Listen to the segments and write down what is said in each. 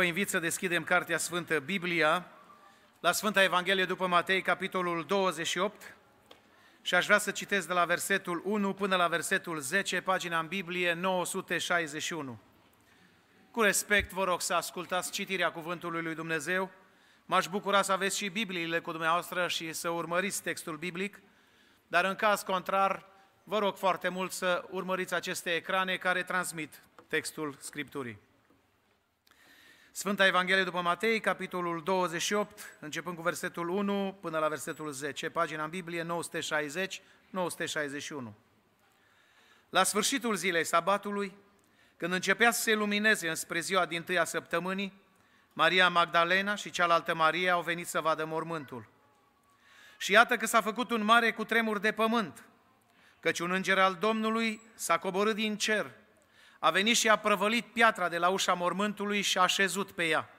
vă invit să deschidem Cartea Sfântă Biblia la Sfânta Evanghelie după Matei, capitolul 28, și aș vrea să citesc de la versetul 1 până la versetul 10, pagina în Biblie 961. Cu respect vă rog să ascultați citirea Cuvântului Lui Dumnezeu. M-aș bucura să aveți și Bibliile cu dumneavoastră și să urmăriți textul biblic, dar în caz contrar, vă rog foarte mult să urmăriți aceste ecrane care transmit textul Scripturii. Sfânta Evanghelie după Matei, capitolul 28, începând cu versetul 1 până la versetul 10, pagina în Biblie 960-961. La sfârșitul zilei sabatului, când începea să se lumineze înspre ziua din tâia săptămânii, Maria Magdalena și cealaltă Maria au venit să vadă mormântul. Și iată că s-a făcut un mare cutremur de pământ, căci un înger al Domnului s-a coborât din cer a venit și a prăvălit piatra de la ușa mormântului și a așezut pe ea.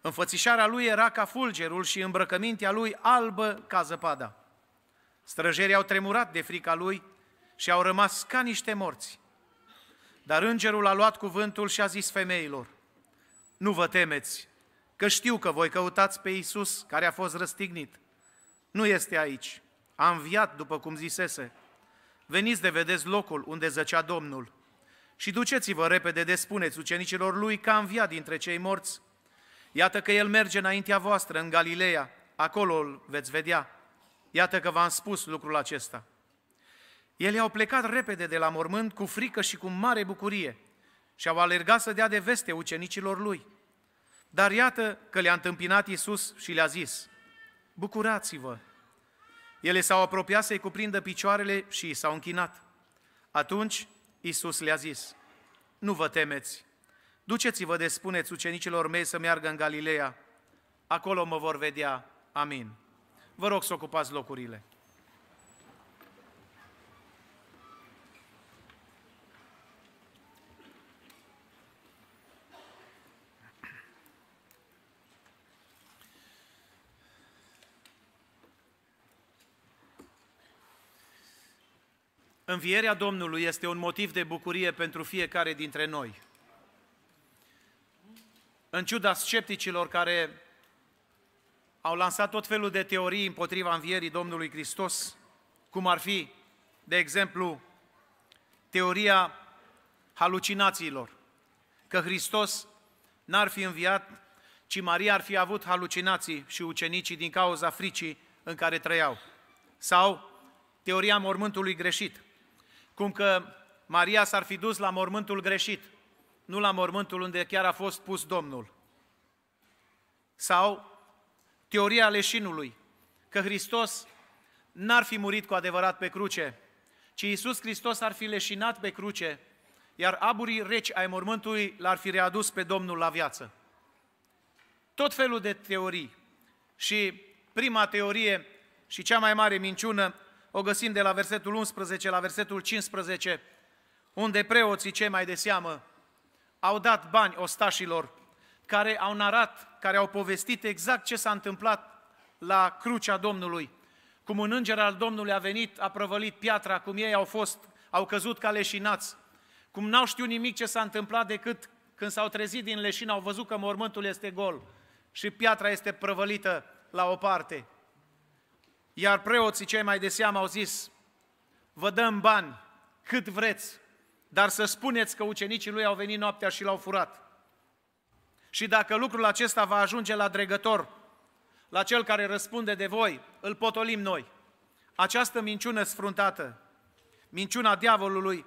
Înfățișarea lui era ca fulgerul și îmbrăcămintea lui albă ca zăpada. Străjerii au tremurat de frica lui și au rămas ca niște morți. Dar îngerul a luat cuvântul și a zis femeilor, Nu vă temeți, că știu că voi căutați pe Iisus care a fost răstignit. Nu este aici, a înviat după cum zisese. Veniți de vedeți locul unde zăcea Domnul și duceți-vă repede de spuneți ucenicilor lui că a înviat dintre cei morți. Iată că el merge înaintea voastră în Galileea, acolo îl veți vedea. Iată că v-am spus lucrul acesta. Ele au plecat repede de la mormânt cu frică și cu mare bucurie și au alergat să dea de veste ucenicilor lui. Dar iată că le-a întâmpinat Iisus și le-a zis, Bucurați-vă! Ele s-au apropiat să-i cuprindă picioarele și i s-au închinat. Atunci Iisus le-a zis, nu vă temeți, duceți-vă de spuneți ucenicilor mei să meargă în Galileea, acolo mă vor vedea, amin. Vă rog să ocupați locurile. Învierea Domnului este un motiv de bucurie pentru fiecare dintre noi. În ciuda scepticilor care au lansat tot felul de teorii împotriva învierii Domnului Hristos, cum ar fi, de exemplu, teoria halucinațiilor, că Hristos n-ar fi înviat, ci Maria ar fi avut halucinații și ucenicii din cauza fricii în care trăiau. Sau teoria mormântului greșit, cum că Maria s-ar fi dus la mormântul greșit, nu la mormântul unde chiar a fost pus Domnul. Sau teoria leșinului, că Hristos n-ar fi murit cu adevărat pe cruce, ci Iisus Hristos ar fi leșinat pe cruce, iar aburii reci ai mormântului l-ar fi readus pe Domnul la viață. Tot felul de teorii. Și prima teorie și cea mai mare minciună o găsim de la versetul 11 la versetul 15, unde preoții cei mai de seamă au dat bani ostașilor care au narat, care au povestit exact ce s-a întâmplat la crucea Domnului. Cum un înger al Domnului a venit, a prăvălit piatra, cum ei au fost, au căzut ca leșinați, cum n-au știut nimic ce s-a întâmplat decât când s-au trezit din leșină, au văzut că mormântul este gol și piatra este prăvălită la o parte. Iar preoții cei mai de seamă au zis, vă dăm bani cât vreți, dar să spuneți că ucenicii lui au venit noaptea și l-au furat. Și dacă lucrul acesta va ajunge la dregător, la cel care răspunde de voi, îl potolim noi. Această minciună sfruntată, minciuna diavolului,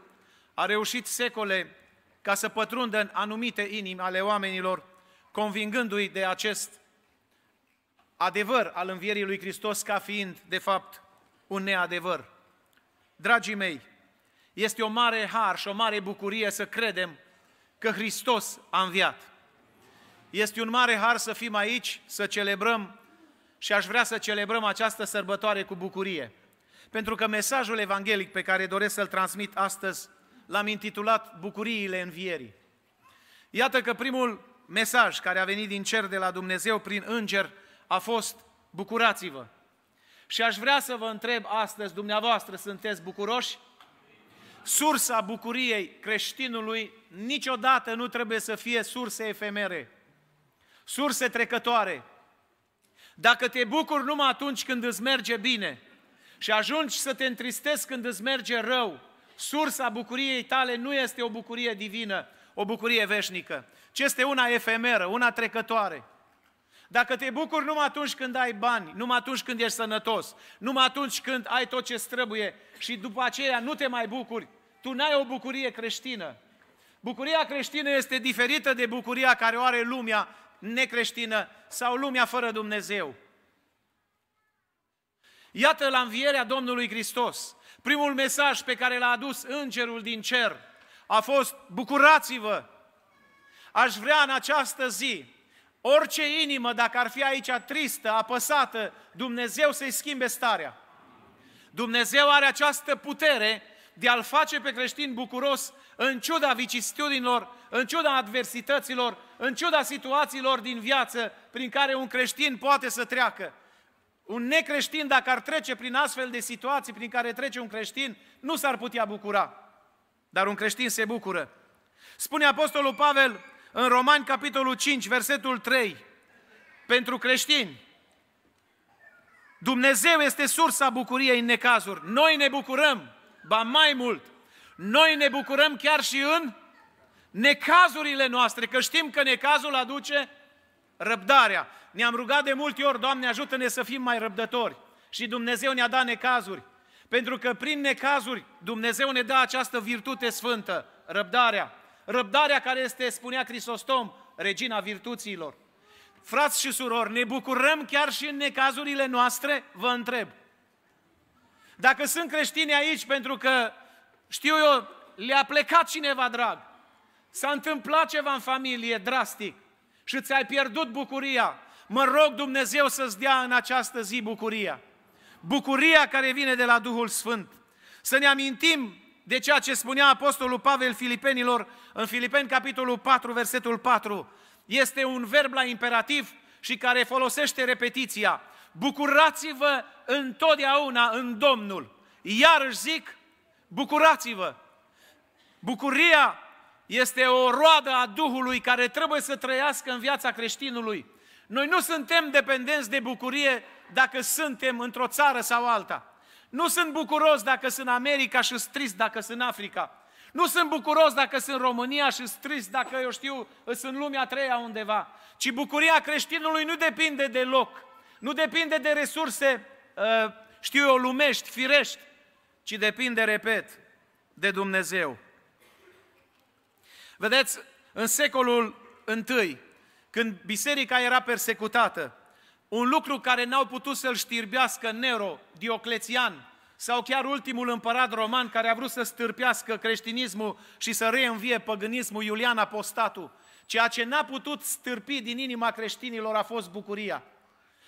a reușit secole ca să pătrundă în anumite inimi ale oamenilor, convingându-i de acest adevăr al învierii lui Hristos ca fiind, de fapt, un neadevăr. Dragii mei, este o mare har și o mare bucurie să credem că Hristos a înviat. Este un mare har să fim aici, să celebrăm și aș vrea să celebrăm această sărbătoare cu bucurie. Pentru că mesajul evanghelic pe care doresc să-l transmit astăzi l-am intitulat Bucuriile învierii. Iată că primul mesaj care a venit din cer de la Dumnezeu prin înger a fost bucurați-vă. Și aș vrea să vă întreb astăzi, dumneavoastră, sunteți bucuroși? Sursa bucuriei creștinului niciodată nu trebuie să fie surse efemere, surse trecătoare. Dacă te bucuri numai atunci când îți merge bine și ajungi să te întristezi când îți merge rău, sursa bucuriei tale nu este o bucurie divină, o bucurie veșnică, ci este una efemeră, una trecătoare. Dacă te bucuri numai atunci când ai bani, numai atunci când ești sănătos, numai atunci când ai tot ce trebuie și după aceea nu te mai bucuri, tu n-ai o bucurie creștină. Bucuria creștină este diferită de bucuria care o are lumea necreștină sau lumea fără Dumnezeu. Iată la învierea Domnului Hristos. Primul mesaj pe care l-a adus îngerul din cer a fost bucurați-vă! Aș vrea în această zi Orice inimă, dacă ar fi aici tristă, apăsată, Dumnezeu să-i schimbe starea. Dumnezeu are această putere de a-l face pe creștin bucuros în ciuda vicistudinilor, în ciuda adversităților, în ciuda situațiilor din viață prin care un creștin poate să treacă. Un necreștin, dacă ar trece prin astfel de situații prin care trece un creștin, nu s-ar putea bucura. Dar un creștin se bucură. Spune Apostolul Pavel în Romani, capitolul 5, versetul 3, pentru creștini, Dumnezeu este sursa bucuriei în necazuri. Noi ne bucurăm, ba mai mult, noi ne bucurăm chiar și în necazurile noastre, că știm că necazul aduce răbdarea. Ne-am rugat de multe ori, Doamne, ajută-ne să fim mai răbdători. Și Dumnezeu ne-a dat necazuri. Pentru că prin necazuri Dumnezeu ne dă această virtute sfântă, răbdarea. Răbdarea care este, spunea Crisostom, regina virtuților. Frați și surori, ne bucurăm chiar și în necazurile noastre? Vă întreb. Dacă sunt creștini aici pentru că, știu eu, le-a plecat cineva drag, s-a întâmplat ceva în familie drastic și ți-ai pierdut bucuria, mă rog Dumnezeu să-ți dea în această zi bucuria. Bucuria care vine de la Duhul Sfânt. Să ne amintim de ceea ce spunea Apostolul Pavel Filipenilor în Filipeni, capitolul 4, versetul 4. Este un verb la imperativ și care folosește repetiția. Bucurați-vă întotdeauna în Domnul. Iar își zic, bucurați-vă. Bucuria este o roadă a Duhului care trebuie să trăiască în viața creștinului. Noi nu suntem dependenți de bucurie dacă suntem într-o țară sau alta. Nu sunt bucuros dacă sunt în America și strist dacă sunt în Africa. Nu sunt bucuros dacă sunt în România și trist dacă, eu știu, sunt în lumea treia undeva. Ci bucuria creștinului nu depinde de loc, nu depinde de resurse, ă, știu eu, lumești, firești, ci depinde, repet, de Dumnezeu. Vedeți, în secolul I, când biserica era persecutată, un lucru care n-au putut să-l știrbească Nero, Dioclețian, sau chiar ultimul împărat roman care a vrut să stârpească creștinismul și să reînvie păgânismul Iulian Apostatul. Ceea ce n-a putut stârpi din inima creștinilor a fost bucuria.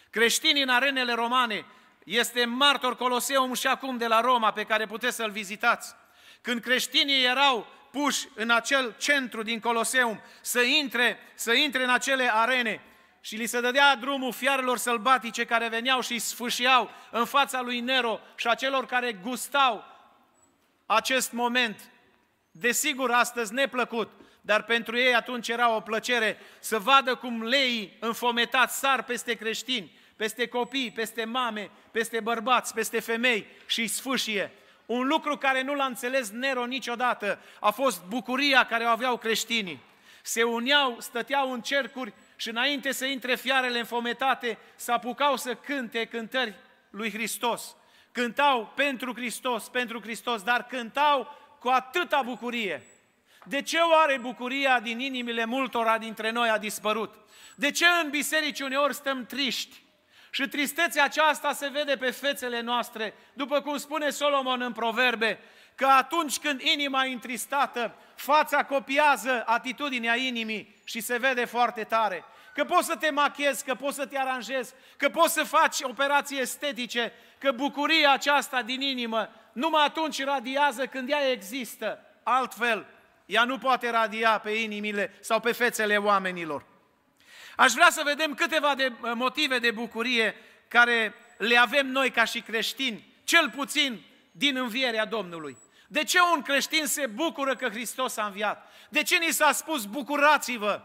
Creștinii în arenele romane este martor Coloseum și acum de la Roma pe care puteți să-l vizitați. Când creștinii erau puși în acel centru din Coloseum să intre, să intre în acele arene, și li se dădea drumul fiarelor sălbatice care veneau și sfâșiau în fața lui Nero și a celor care gustau acest moment. Desigur, astăzi neplăcut, dar pentru ei atunci era o plăcere să vadă cum leii înfometați sar peste creștini, peste copii, peste mame, peste bărbați, peste femei și sfâșie. Un lucru care nu l-a înțeles Nero niciodată a fost bucuria care o aveau creștinii. Se uneau, stăteau în cercuri și înainte să intre fiarele înfometate, să apucau să cânte cântări lui Hristos. Cântau pentru Hristos, pentru Hristos, dar cântau cu atâta bucurie. De ce oare bucuria din inimile multora dintre noi a dispărut? De ce în biserici uneori stăm triști? Și tristețea aceasta se vede pe fețele noastre, după cum spune Solomon în proverbe, că atunci când inima e întristată, fața copiază atitudinea inimii și se vede foarte tare că poți să te machezi, că poți să te aranjezi, că poți să faci operații estetice, că bucuria aceasta din inimă numai atunci radiază când ea există. Altfel, ea nu poate radia pe inimile sau pe fețele oamenilor. Aș vrea să vedem câteva de uh, motive de bucurie care le avem noi ca și creștini, cel puțin din învierea Domnului. De ce un creștin se bucură că Hristos a înviat? De ce ni s-a spus bucurați-vă?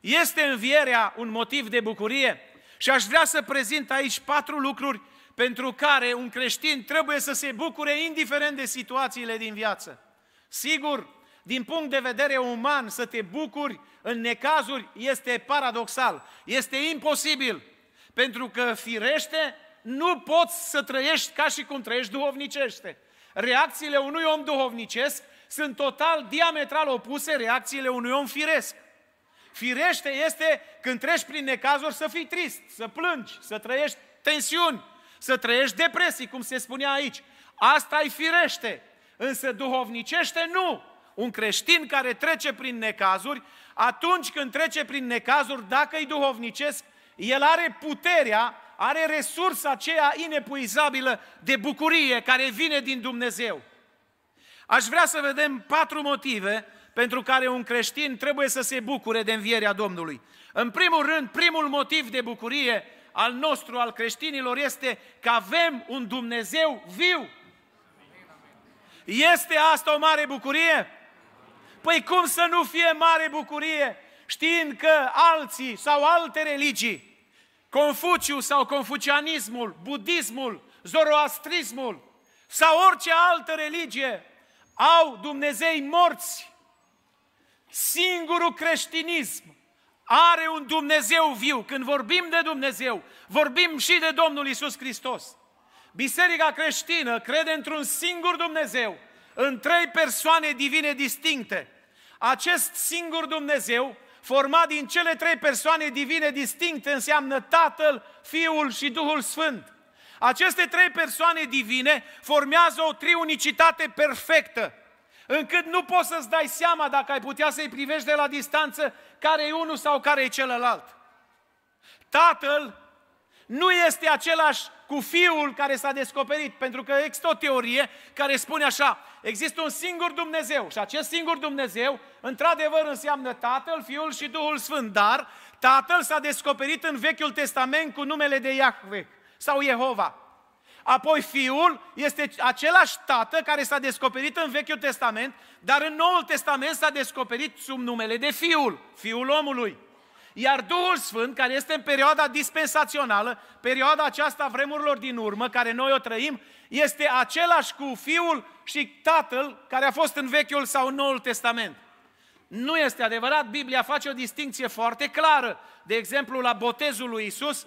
Este învierea un motiv de bucurie? Și aș vrea să prezint aici patru lucruri pentru care un creștin trebuie să se bucure indiferent de situațiile din viață. Sigur, din punct de vedere uman, să te bucuri în necazuri este paradoxal, este imposibil, pentru că firește nu poți să trăiești ca și cum trăiești duhovnicește. Reacțiile unui om duhovnicesc sunt total diametral opuse reacțiile unui om firesc. Firește este când treci prin necazuri să fii trist, să plângi, să trăiești tensiuni, să trăiești depresii, cum se spunea aici. Asta e firește, însă duhovnicește nu. Un creștin care trece prin necazuri, atunci când trece prin necazuri, dacă îi duhovnicesc, el are puterea, are resursa aceea inepuizabilă de bucurie care vine din Dumnezeu. Aș vrea să vedem patru motive pentru care un creștin trebuie să se bucure de învierea Domnului. În primul rând, primul motiv de bucurie al nostru, al creștinilor, este că avem un Dumnezeu viu. Este asta o mare bucurie? Păi cum să nu fie mare bucurie știind că alții sau alte religii, Confuciu sau confucianismul, budismul, zoroastrismul sau orice altă religie, au Dumnezei morți Singurul creștinism are un Dumnezeu viu. Când vorbim de Dumnezeu, vorbim și de Domnul Isus Hristos. Biserica creștină crede într-un singur Dumnezeu, în trei persoane divine distincte. Acest singur Dumnezeu, format din cele trei persoane divine distincte, înseamnă Tatăl, Fiul și Duhul Sfânt. Aceste trei persoane divine formează o triunicitate perfectă încât nu poți să-ți dai seama dacă ai putea să-i privești de la distanță care e unul sau care e celălalt. Tatăl nu este același cu fiul care s-a descoperit, pentru că există o teorie care spune așa, există un singur Dumnezeu și acest singur Dumnezeu, într-adevăr, înseamnă Tatăl, Fiul și Duhul Sfânt, dar Tatăl s-a descoperit în Vechiul Testament cu numele de Iahve sau Jehova. Apoi Fiul este același Tată care s-a descoperit în Vechiul Testament, dar în Noul Testament s-a descoperit sub numele de Fiul, Fiul omului. Iar Duhul Sfânt, care este în perioada dispensațională, perioada aceasta vremurilor din urmă, care noi o trăim, este același cu Fiul și Tatăl care a fost în Vechiul sau în Noul Testament. Nu este adevărat, Biblia face o distinție foarte clară. De exemplu, la botezul lui Isus,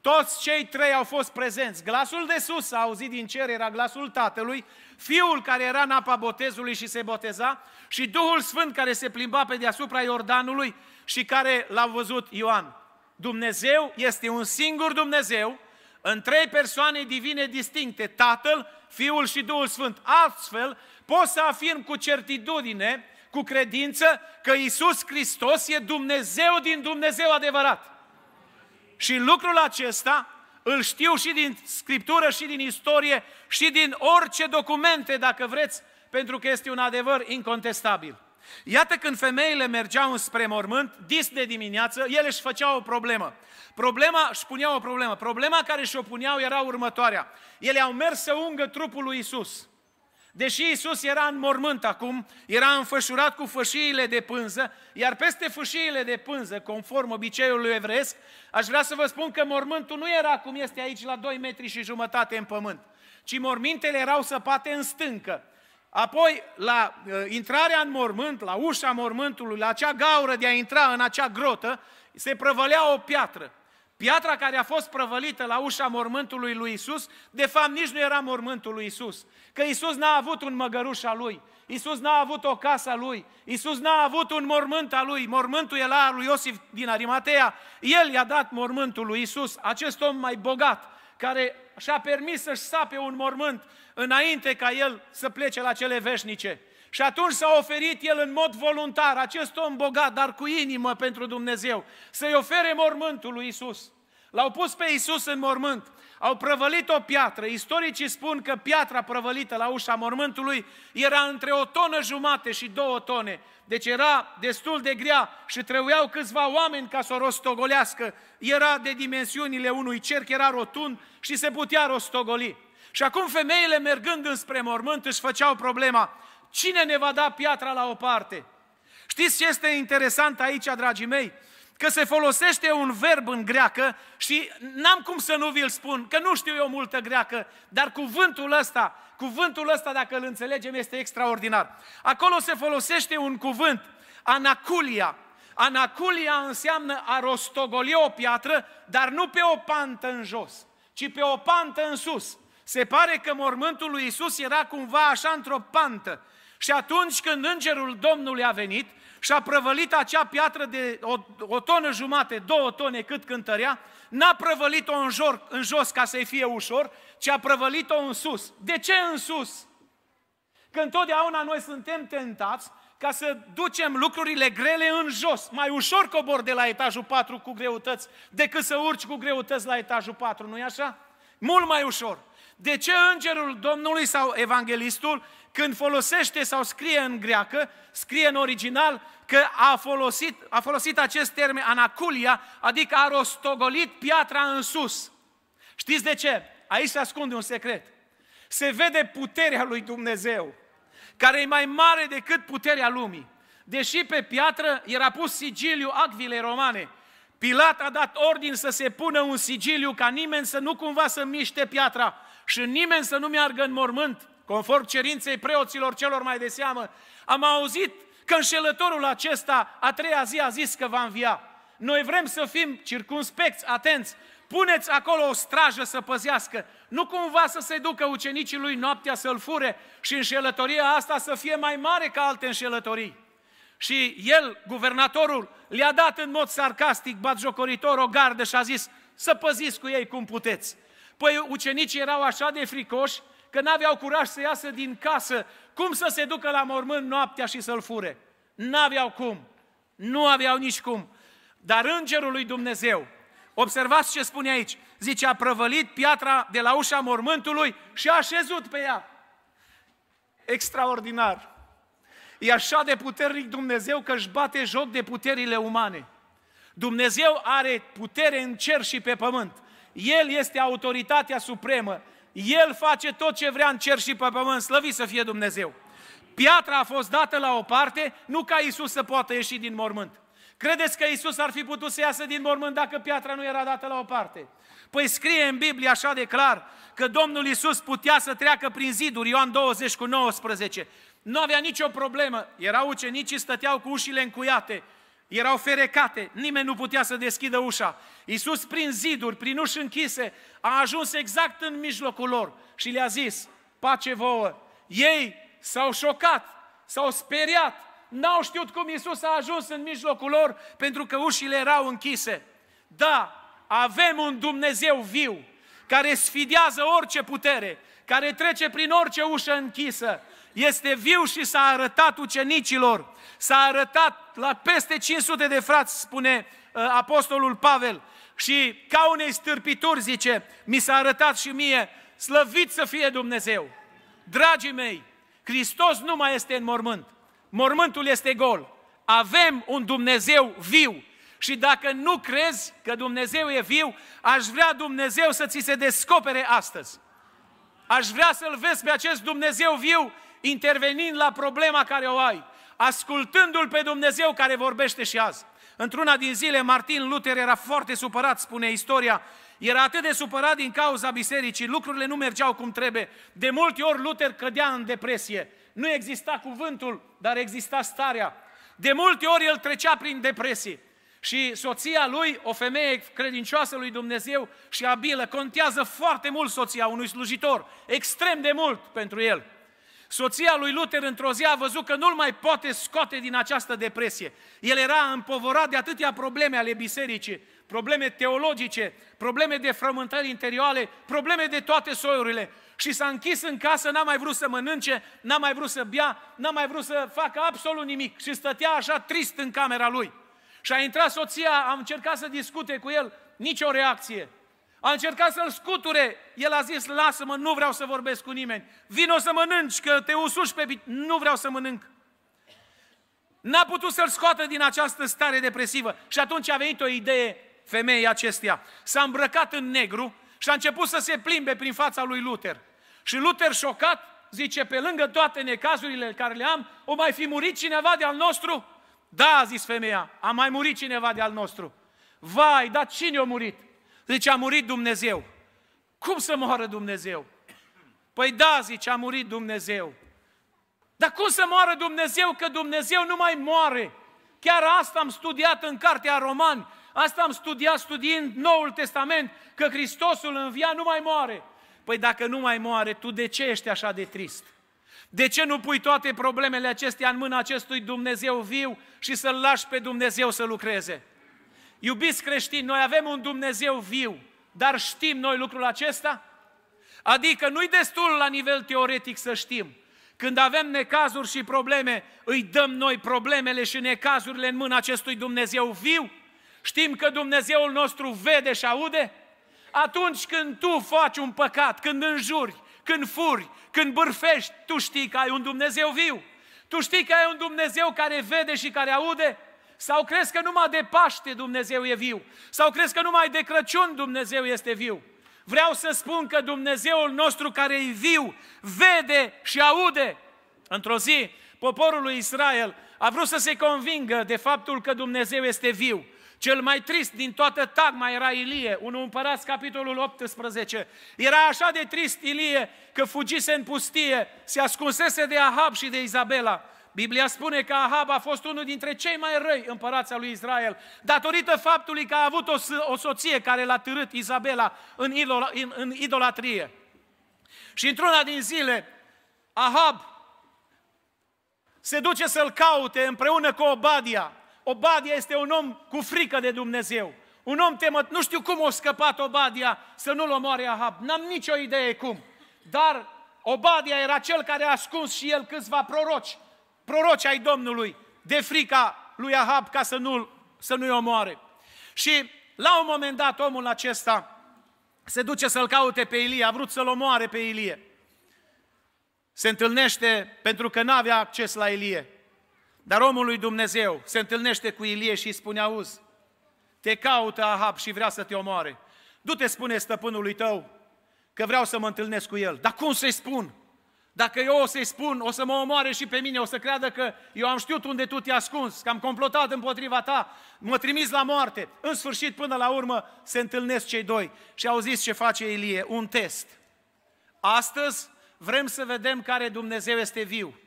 toți cei trei au fost prezenți. Glasul de sus a auzit din cer, era glasul Tatălui, Fiul care era în apa botezului și se boteza și Duhul Sfânt care se plimba pe deasupra Iordanului și care l-a văzut Ioan. Dumnezeu este un singur Dumnezeu în trei persoane divine distincte, Tatăl, Fiul și Duhul Sfânt. Astfel, pot să afirm cu certitudine, cu credință, că Isus Hristos e Dumnezeu din Dumnezeu adevărat. Și lucrul acesta îl știu și din scriptură, și din istorie, și din orice documente, dacă vreți, pentru că este un adevăr incontestabil. Iată când femeile mergeau spre mormânt, dis de dimineață, ele își făceau o problemă. Problema, își puneau o problemă. Problema care și-o puneau era următoarea. Ele au mers să ungă trupul lui Isus. Deși Isus era în mormânt acum, era înfășurat cu fășiile de pânză, iar peste fășiile de pânză, conform obiceiului evresc, aș vrea să vă spun că mormântul nu era cum este aici la 2 metri și jumătate în pământ, ci mormintele erau săpate în stâncă. Apoi, la uh, intrarea în mormânt, la ușa mormântului, la acea gaură de a intra în acea grotă, se prăvălea o piatră. Piatra care a fost prăvălită la ușa mormântului lui Isus, de fapt nici nu era mormântul lui Isus. Că Isus n-a avut un măgăruș al lui, Isus n-a avut o casă a lui, Isus n-a avut un mormânt al lui, mormântul era al lui Iosif din Arimatea, el i-a dat mormântul lui Isus, acest om mai bogat, care și-a permis să-și sape un mormânt înainte ca el să plece la cele veșnice. Și atunci s-a oferit el în mod voluntar, acest om bogat, dar cu inimă pentru Dumnezeu, să-i ofere mormântul lui Isus. L-au pus pe Isus în mormânt, au prăvălit o piatră. Istoricii spun că piatra prăvălită la ușa mormântului era între o tonă jumate și două tone. Deci era destul de grea și trebuiau câțiva oameni ca să o rostogolească. Era de dimensiunile unui cerc, era rotund și se putea rostogoli. Și acum femeile mergând înspre mormânt își făceau problema. Cine ne va da piatra la o parte? Știți ce este interesant aici, dragii mei? Că se folosește un verb în greacă și n-am cum să nu vi-l spun, că nu știu eu multă greacă, dar cuvântul ăsta, cuvântul ăsta, dacă îl înțelegem, este extraordinar. Acolo se folosește un cuvânt, anaculia, Anaculia înseamnă a rostogoli o piatră, dar nu pe o pantă în jos, ci pe o pantă în sus. Se pare că mormântul lui Isus era cumva așa într-o pantă. Și atunci când îngerul Domnului a venit și a prăvălit acea piatră de o, o tonă jumate, două tone cât cântărea, n-a prăvălit-o în, jor, în jos ca să-i fie ușor, ci a prăvălit-o în sus. De ce în sus? Că întotdeauna noi suntem tentați ca să ducem lucrurile grele în jos. Mai ușor cobor de la etajul 4 cu greutăți decât să urci cu greutăți la etajul 4, nu-i așa? Mult mai ușor. De ce îngerul Domnului sau evanghelistul când folosește sau scrie în greacă, scrie în original că a folosit, a folosit acest termen anaculia, adică a rostogolit piatra în sus. Știți de ce? Aici se ascunde un secret. Se vede puterea lui Dumnezeu, care e mai mare decât puterea lumii. Deși pe piatră era pus sigiliu acvile romane, Pilat a dat ordin să se pună un sigiliu ca nimeni să nu cumva să miște piatra și nimeni să nu meargă în mormânt conform cerinței preoților celor mai de seamă, am auzit că înșelătorul acesta a treia zi a zis că va învia. Noi vrem să fim circunspecți, atenți, puneți acolo o strajă să păzească, nu cumva să se ducă ucenicii lui noaptea să-l fure și înșelătoria asta să fie mai mare ca alte înșelătorii. Și el, guvernatorul, le-a dat în mod sarcastic, batjocoritor, o gardă și a zis, să păziți cu ei cum puteți. Păi ucenicii erau așa de fricoși că n-aveau curaj să iasă din casă, cum să se ducă la mormânt noaptea și să-l fure? N-aveau cum. Nu aveau nici cum. Dar îngerul lui Dumnezeu, observați ce spune aici, zice, a prăvălit piatra de la ușa mormântului și a șezut pe ea. Extraordinar! E așa de puternic Dumnezeu că își bate joc de puterile umane. Dumnezeu are putere în cer și pe pământ. El este autoritatea supremă. El face tot ce vrea în cer și pe pământ, slăvit să fie Dumnezeu. Piatra a fost dată la o parte, nu ca Isus să poată ieși din mormânt. Credeți că Isus ar fi putut să iasă din mormânt dacă piatra nu era dată la o parte? Păi scrie în Biblie așa de clar că Domnul Isus putea să treacă prin ziduri, Ioan 20 cu 19. Nu avea nicio problemă, erau ucenicii, stăteau cu ușile încuiate, erau ferecate, nimeni nu putea să deschidă ușa. Iisus prin ziduri, prin uși închise, a ajuns exact în mijlocul lor și le-a zis, pace vouă. Ei s-au șocat, s-au speriat, n-au știut cum Iisus a ajuns în mijlocul lor pentru că ușile erau închise. Da, avem un Dumnezeu viu care sfidează orice putere, care trece prin orice ușă închisă. Este viu și s-a arătat ucenicilor, s-a arătat la peste 500 de frați, spune uh, Apostolul Pavel, și ca unei stârpituri, zice, mi s-a arătat și mie, slăvit să fie Dumnezeu! Dragii mei, Hristos nu mai este în mormânt, mormântul este gol, avem un Dumnezeu viu și dacă nu crezi că Dumnezeu e viu, aș vrea Dumnezeu să ți se descopere astăzi. Aș vrea să-L vezi pe acest Dumnezeu viu intervenind la problema care o ai ascultându-L pe Dumnezeu care vorbește și azi. Într-una din zile, Martin Luther era foarte supărat, spune istoria, era atât de supărat din cauza bisericii, lucrurile nu mergeau cum trebuie. De multe ori Luther cădea în depresie. Nu exista cuvântul, dar exista starea. De multe ori el trecea prin depresie. Și soția lui, o femeie credincioasă lui Dumnezeu și abilă, contează foarte mult soția unui slujitor, extrem de mult pentru el. Soția lui Luther într-o zi a văzut că nu-l mai poate scoate din această depresie. El era împovorat de atâtea probleme ale bisericii, probleme teologice, probleme de frământări interioare, probleme de toate soiurile. Și s-a închis în casă, n-a mai vrut să mănânce, n-a mai vrut să bea, n-a mai vrut să facă absolut nimic și stătea așa trist în camera lui. Și a intrat soția, am încercat să discute cu el, nicio reacție. A încercat să-l scuture. El a zis, lasă-mă, nu vreau să vorbesc cu nimeni. Vino să mănânci, că te usuși pe... Bit... Nu vreau să mănânc. N-a putut să-l scoată din această stare depresivă. Și atunci a venit o idee femeii acesteia. S-a îmbrăcat în negru și a început să se plimbe prin fața lui Luther. Și Luther, șocat, zice, pe lângă toate necazurile care le am, o mai fi murit cineva de-al nostru? Da, a zis femeia, a mai murit cineva de-al nostru. Vai, dar cine a murit? Zice, a murit Dumnezeu. Cum să moară Dumnezeu? Păi da, zice, a murit Dumnezeu. Dar cum să moară Dumnezeu? Că Dumnezeu nu mai moare. Chiar asta am studiat în Cartea Romani, asta am studiat studiind Noul Testament, că Hristosul via nu mai moare. Păi dacă nu mai moare, tu de ce ești așa de trist? De ce nu pui toate problemele acestea în mâna acestui Dumnezeu viu și să-L lași pe Dumnezeu să lucreze? Iubiți creștini, noi avem un Dumnezeu viu, dar știm noi lucrul acesta? Adică nu-i destul la nivel teoretic să știm. Când avem necazuri și probleme, îi dăm noi problemele și necazurile în mâna acestui Dumnezeu viu? Știm că Dumnezeul nostru vede și aude? Atunci când tu faci un păcat, când înjuri, când furi, când bârfești, tu știi că ai un Dumnezeu viu. Tu știi că ai un Dumnezeu care vede și care aude? Sau crezi că numai de Paște Dumnezeu e viu? Sau crezi că numai de Crăciun Dumnezeu este viu? Vreau să spun că Dumnezeul nostru care e viu, vede și aude. Într-o zi, poporul lui Israel a vrut să se convingă de faptul că Dumnezeu este viu. Cel mai trist din toată tagma era Ilie, unul împărați, capitolul 18. Era așa de trist Ilie că fugise în pustie, se ascunsese de Ahab și de Izabela. Biblia spune că Ahab a fost unul dintre cei mai răi împărați al lui Israel, datorită faptului că a avut o, o soție care l-a târât, Izabela, în, în, în idolatrie. Și într-una din zile, Ahab se duce să-l caute împreună cu Obadia. Obadia este un om cu frică de Dumnezeu. Un om temăt, nu știu cum o scăpat Obadia să nu-l omoare Ahab. N-am nicio idee cum. Dar Obadia era cel care a ascuns și el câțiva proroci proroci ai Domnului, de frica lui Ahab ca să nu să nu-i omoare. Și la un moment dat omul acesta se duce să-l caute pe Ilie, a vrut să-l omoare pe Ilie. Se întâlnește pentru că n-avea acces la Ilie. Dar omul lui Dumnezeu se întâlnește cu Ilie și îi spune, auzi, te caută Ahab și vrea să te omoare. Du-te, spune stăpânului tău, că vreau să mă întâlnesc cu el. Dar cum să-i spun? Dacă eu o să-i spun, o să mă omoare și pe mine, o să creadă că eu am știut unde tu te-ai ascuns, că am complotat împotriva ta, mă trimis la moarte. În sfârșit, până la urmă, se întâlnesc cei doi și au zis ce face Elie. un test. Astăzi vrem să vedem care Dumnezeu este viu.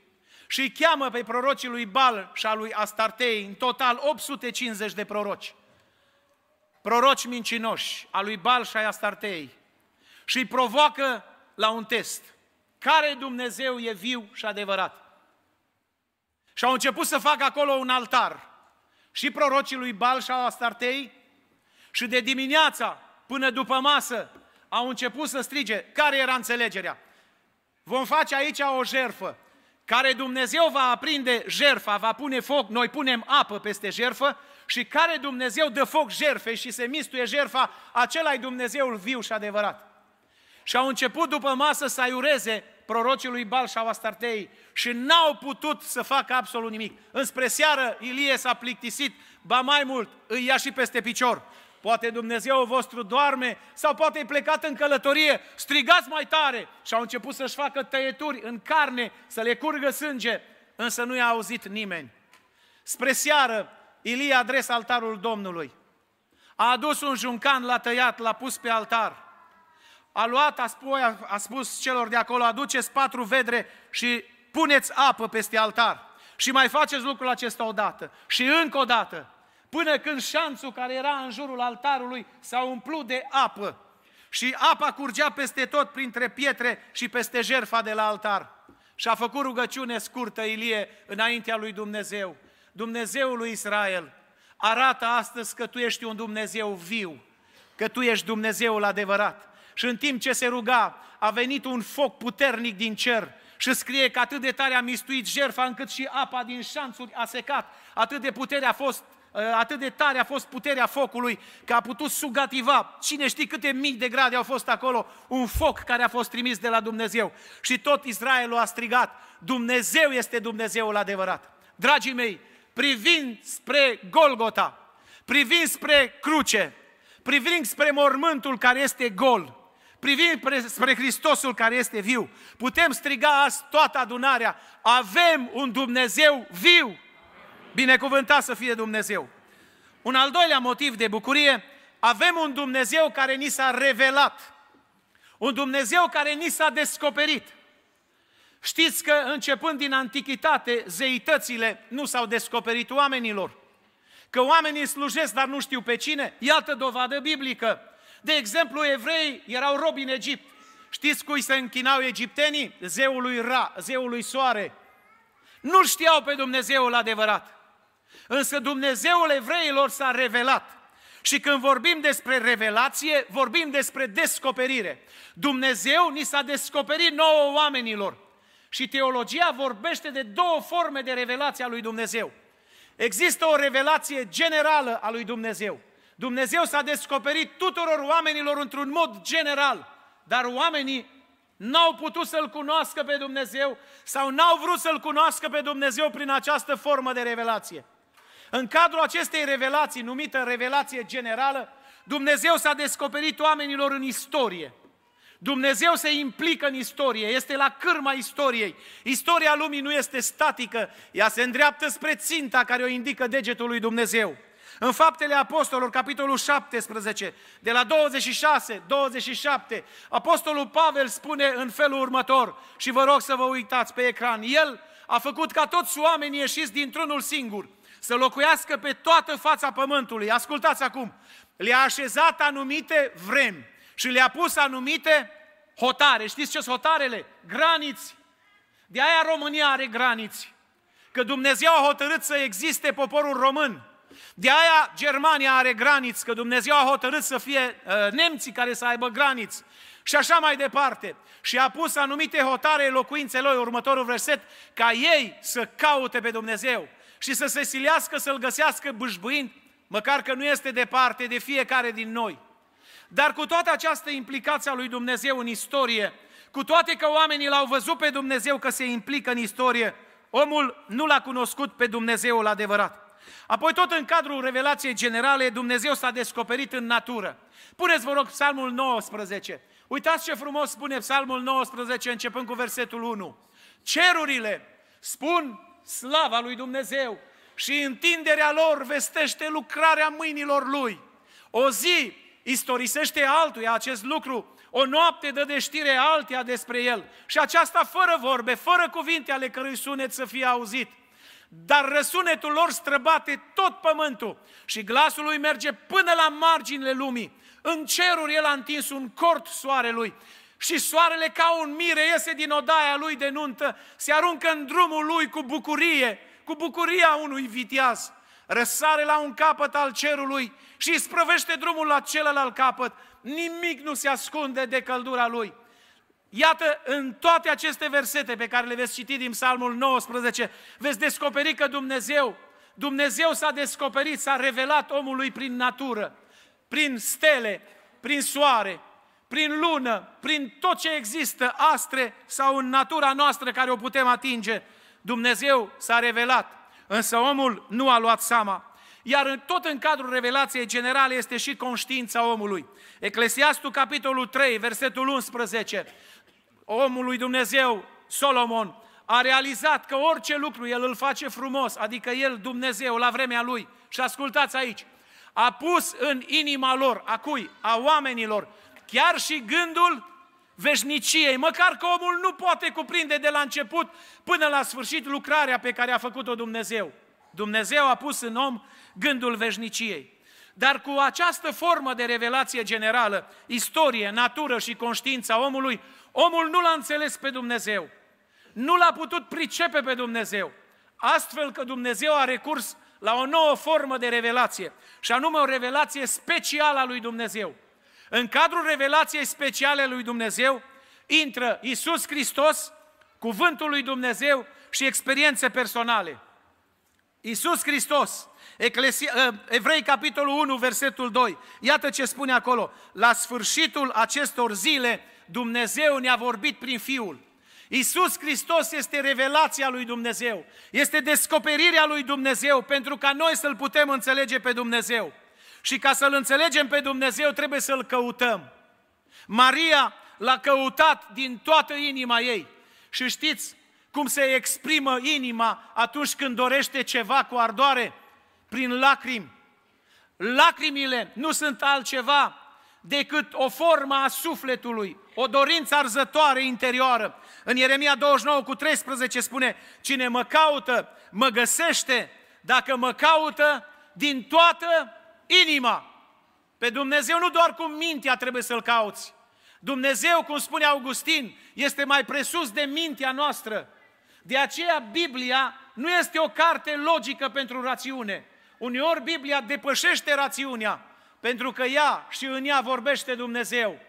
Și îi cheamă pe prorocii lui Bal și a lui Astartei, în total 850 de proroci. Proroci mincinoși, a lui Bal și a Astartei. Și îi provoacă la un test – care Dumnezeu e viu și adevărat. Și au început să facă acolo un altar. Și prorocii lui Bal și au Astartei și de dimineața până după masă au început să strige. Care era înțelegerea? Vom face aici o jerfă care Dumnezeu va aprinde jerfa, va pune foc, noi punem apă peste jerfă și care Dumnezeu dă foc jerfe și se mistuie jerfa, acela e Dumnezeul viu și adevărat. Și au început după masă să aiureze prorocii lui Bal și Astartei și n-au putut să facă absolut nimic. Înspre seară Ilie s-a plictisit, ba mai mult, îi ia și peste picior. Poate Dumnezeu vostru doarme sau poate e plecat în călătorie, strigați mai tare! Și au început să-și facă tăieturi în carne, să le curgă sânge, însă nu i-a auzit nimeni. Spre seară, Ilie adres altarul Domnului. A adus un juncan, l-a tăiat, l-a pus pe altar a luat, a a, a spus celor de acolo, aduceți patru vedre și puneți apă peste altar. Și mai faceți lucrul acesta odată. Și încă o dată. Până când șanțul care era în jurul altarului s-a umplut de apă. Și apa curgea peste tot, printre pietre și peste jerfa de la altar. Și a făcut rugăciune scurtă Ilie înaintea lui Dumnezeu. Dumnezeul lui Israel, arată astăzi că Tu ești un Dumnezeu viu, că Tu ești Dumnezeul adevărat și în timp ce se ruga, a venit un foc puternic din cer și scrie că atât de tare a mistuit jerfa încât și apa din șanțuri a secat. Atât de putere a fost ă, atât de tare a fost puterea focului că a putut sugativa, cine știe câte mii de grade au fost acolo, un foc care a fost trimis de la Dumnezeu. Și tot Israelul a strigat, Dumnezeu este Dumnezeul adevărat. Dragii mei, privind spre Golgota, privind spre cruce, privind spre mormântul care este gol, privind spre Hristosul care este viu, putem striga azi toată adunarea, avem un Dumnezeu viu! Binecuvântat să fie Dumnezeu! Un al doilea motiv de bucurie, avem un Dumnezeu care ni s-a revelat, un Dumnezeu care ni s-a descoperit. Știți că începând din antichitate, zeitățile nu s-au descoperit oamenilor. Că oamenii slujesc, dar nu știu pe cine? Iată dovadă biblică. De exemplu, evrei erau robi în Egipt. Știți cui se închinau egiptenii? Zeului Ra, zeului Soare. Nu știau pe Dumnezeul adevărat. Însă Dumnezeul evreilor s-a revelat. Și când vorbim despre revelație, vorbim despre descoperire. Dumnezeu ni s-a descoperit nouă oamenilor. Și teologia vorbește de două forme de revelație a lui Dumnezeu. Există o revelație generală a lui Dumnezeu Dumnezeu s-a descoperit tuturor oamenilor într-un mod general, dar oamenii n-au putut să-L cunoască pe Dumnezeu sau n-au vrut să-L cunoască pe Dumnezeu prin această formă de revelație. În cadrul acestei revelații, numită revelație generală, Dumnezeu s-a descoperit oamenilor în istorie. Dumnezeu se implică în istorie, este la cârma istoriei. Istoria lumii nu este statică, ea se îndreaptă spre ținta care o indică degetul lui Dumnezeu. În Faptele Apostolilor, capitolul 17, de la 26, 27, Apostolul Pavel spune în felul următor, și vă rog să vă uitați pe ecran, el a făcut ca toți oamenii ieșiți dintr-unul singur, să locuiască pe toată fața pământului. Ascultați acum, le-a așezat anumite vremi și le-a pus anumite hotare. Știți ce sunt hotarele? Graniți. De aia România are graniți. Că Dumnezeu a hotărât să existe poporul român. De aia Germania are graniți, că Dumnezeu a hotărât să fie uh, nemții care să aibă graniți. Și așa mai departe. Și a pus anumite hotare locuințelor, următorul verset, ca ei să caute pe Dumnezeu și să se silească să-L găsească bâșbuind, măcar că nu este departe de fiecare din noi. Dar cu toată această implicație a lui Dumnezeu în istorie, cu toate că oamenii l-au văzut pe Dumnezeu că se implică în istorie, omul nu l-a cunoscut pe Dumnezeul adevărat. Apoi tot în cadrul revelației generale, Dumnezeu s-a descoperit în natură. Puneți, vă rog, psalmul 19. Uitați ce frumos spune psalmul 19, începând cu versetul 1. Cerurile spun slava lui Dumnezeu și întinderea lor vestește lucrarea mâinilor lui. O zi istorisește altuia acest lucru, o noapte dă de știre altia despre el și aceasta fără vorbe, fără cuvinte ale cărui sunet să fie auzit dar răsunetul lor străbate tot pământul și glasul lui merge până la marginile lumii. În ceruri el a întins un cort soarelui și soarele ca un mire iese din odaia lui de nuntă, se aruncă în drumul lui cu bucurie, cu bucuria unui viteaz. Răsare la un capăt al cerului și îi sprăvește drumul la celălalt capăt. Nimic nu se ascunde de căldura lui. Iată, în toate aceste versete pe care le veți citi din Psalmul 19, veți descoperi că Dumnezeu, Dumnezeu s-a descoperit, s-a revelat omului prin natură, prin stele, prin soare, prin lună, prin tot ce există, astre sau în natura noastră care o putem atinge. Dumnezeu s-a revelat, însă omul nu a luat seama. Iar tot în cadrul revelației generale este și conștiința omului. Eclesiastul capitolul 3, versetul 11 omul lui Dumnezeu, Solomon, a realizat că orice lucru el îl face frumos, adică el, Dumnezeu, la vremea lui. Și ascultați aici, a pus în inima lor, a cui? A oamenilor, chiar și gândul veșniciei, măcar că omul nu poate cuprinde de la început până la sfârșit lucrarea pe care a făcut-o Dumnezeu. Dumnezeu a pus în om gândul veșniciei. Dar cu această formă de revelație generală, istorie, natură și conștiința omului, omul nu l-a înțeles pe Dumnezeu. Nu l-a putut pricepe pe Dumnezeu. Astfel că Dumnezeu a recurs la o nouă formă de revelație, și anume o revelație specială a lui Dumnezeu. În cadrul revelației speciale lui Dumnezeu intră Isus Hristos, cuvântul lui Dumnezeu și experiențe personale. Isus Hristos Eclesi- ă, Evrei, capitolul 1, versetul 2. Iată ce spune acolo. La sfârșitul acestor zile, Dumnezeu ne-a vorbit prin Fiul. Isus Hristos este revelația lui Dumnezeu, este descoperirea lui Dumnezeu pentru ca noi să-L putem înțelege pe Dumnezeu. Și ca să-L înțelegem pe Dumnezeu trebuie să-L căutăm. Maria l-a căutat din toată inima ei. Și știți cum se exprimă inima atunci când dorește ceva cu ardoare? prin lacrimi. Lacrimile nu sunt altceva decât o formă a sufletului, o dorință arzătoare interioară. În Ieremia 29 cu 13 spune, cine mă caută, mă găsește, dacă mă caută din toată inima. Pe Dumnezeu nu doar cu mintea trebuie să-L cauți. Dumnezeu, cum spune Augustin, este mai presus de mintea noastră. De aceea Biblia nu este o carte logică pentru rațiune, Uneori Biblia depășește rațiunea, pentru că ea și în ea vorbește Dumnezeu.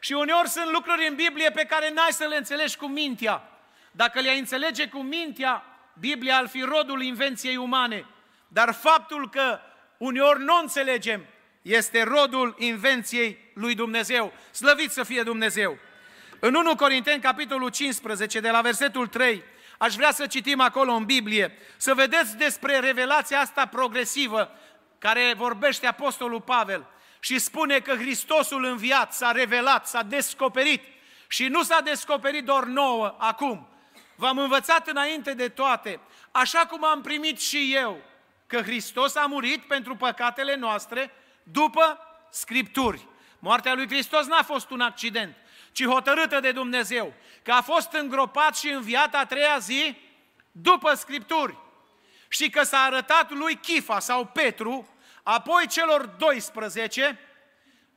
Și uneori sunt lucruri în Biblie pe care n-ai să le înțelegi cu mintea. Dacă le-ai înțelege cu mintea, Biblia ar fi rodul invenției umane. Dar faptul că uneori nu înțelegem este rodul invenției lui Dumnezeu. Slăvit să fie Dumnezeu! În 1 Corinteni, capitolul 15, de la versetul 3, Aș vrea să citim acolo în Biblie, să vedeți despre revelația asta progresivă care vorbește Apostolul Pavel și spune că Hristosul înviat s-a revelat, s-a descoperit și nu s-a descoperit doar nouă acum. V-am învățat înainte de toate, așa cum am primit și eu, că Hristos a murit pentru păcatele noastre după Scripturi. Moartea lui Hristos n-a fost un accident, ci hotărâtă de Dumnezeu că a fost îngropat și înviat a treia zi după Scripturi și că s-a arătat lui Chifa sau Petru, apoi celor 12,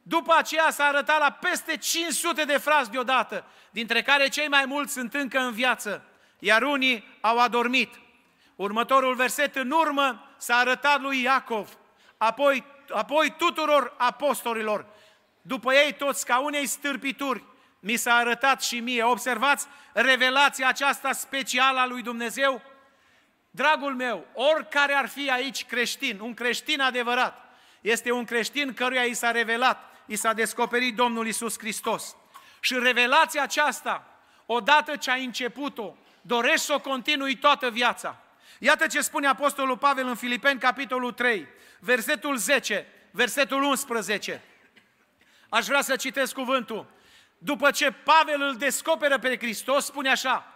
după aceea s-a arătat la peste 500 de frați deodată, dintre care cei mai mulți sunt încă în viață, iar unii au adormit. Următorul verset în urmă s-a arătat lui Iacov, apoi, apoi tuturor apostolilor, după ei toți ca unei stârpituri, mi s-a arătat și mie. Observați revelația aceasta specială a lui Dumnezeu? Dragul meu, oricare ar fi aici creștin, un creștin adevărat, este un creștin căruia i s-a revelat, i s-a descoperit Domnul Isus Hristos. Și revelația aceasta, odată ce ai început-o, dorești să o continui toată viața. Iată ce spune Apostolul Pavel în Filipeni, capitolul 3, versetul 10, versetul 11. Aș vrea să citesc cuvântul după ce Pavel îl descoperă pe Hristos, spune așa,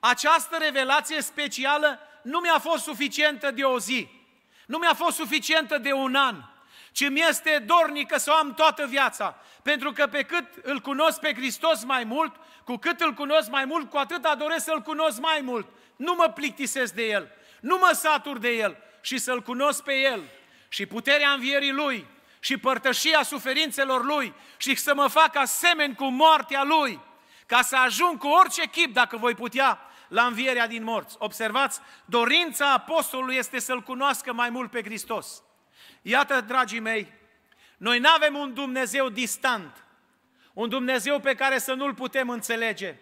această revelație specială nu mi-a fost suficientă de o zi, nu mi-a fost suficientă de un an, ci mi este dornică să o am toată viața. Pentru că pe cât îl cunosc pe Hristos mai mult, cu cât îl cunosc mai mult, cu atât doresc să-L cunosc mai mult. Nu mă plictisesc de El, nu mă satur de El și să-L cunosc pe El și puterea învierii Lui și părtășia suferințelor Lui și să mă fac asemeni cu moartea Lui, ca să ajung cu orice chip, dacă voi putea, la învierea din morți. Observați, dorința apostolului este să-L cunoască mai mult pe Hristos. Iată, dragii mei, noi nu avem un Dumnezeu distant, un Dumnezeu pe care să nu-L putem înțelege.